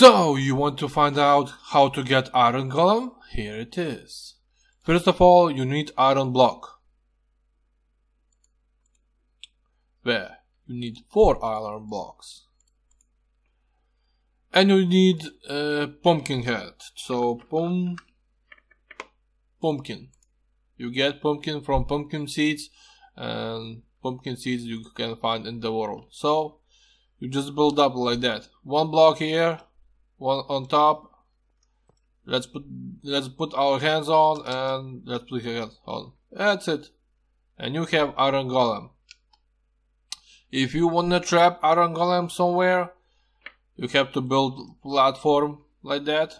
So, you want to find out how to get iron golem? Here it is. First of all, you need iron block. Where? You need 4 iron blocks. And you need a pumpkin head. So, pom pumpkin. You get pumpkin from pumpkin seeds and pumpkin seeds you can find in the world. So, you just build up like that. One block here, one on top. Let's put let's put our hands on and let's put your hands on. That's it. And you have Iron Golem. If you wanna trap Iron Golem somewhere, you have to build platform like that.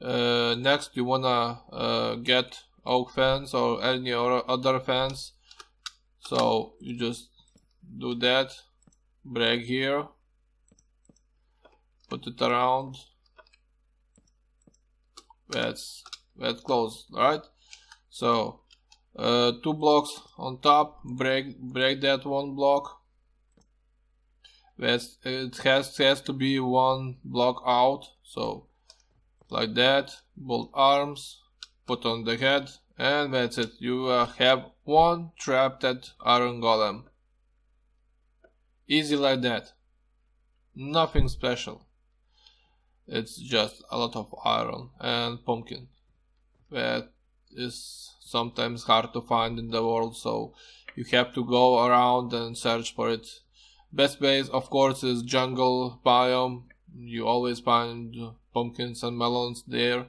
Uh, next, you wanna uh, get oak fence or any other fence. So you just do that, break here, put it around that's that close right so uh, two blocks on top break break that one block that's it has has to be one block out so like that bolt arms put on the head and that's it you uh, have one trapped at iron golem easy like that nothing special it's just a lot of iron and pumpkin. That is sometimes hard to find in the world, so you have to go around and search for it. Best base, of course, is jungle biome. You always find pumpkins and melons there,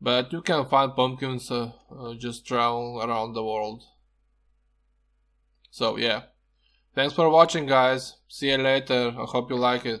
but you can find pumpkins uh, uh, just travel around the world. So yeah. Thanks for watching guys. See you later. I hope you like it.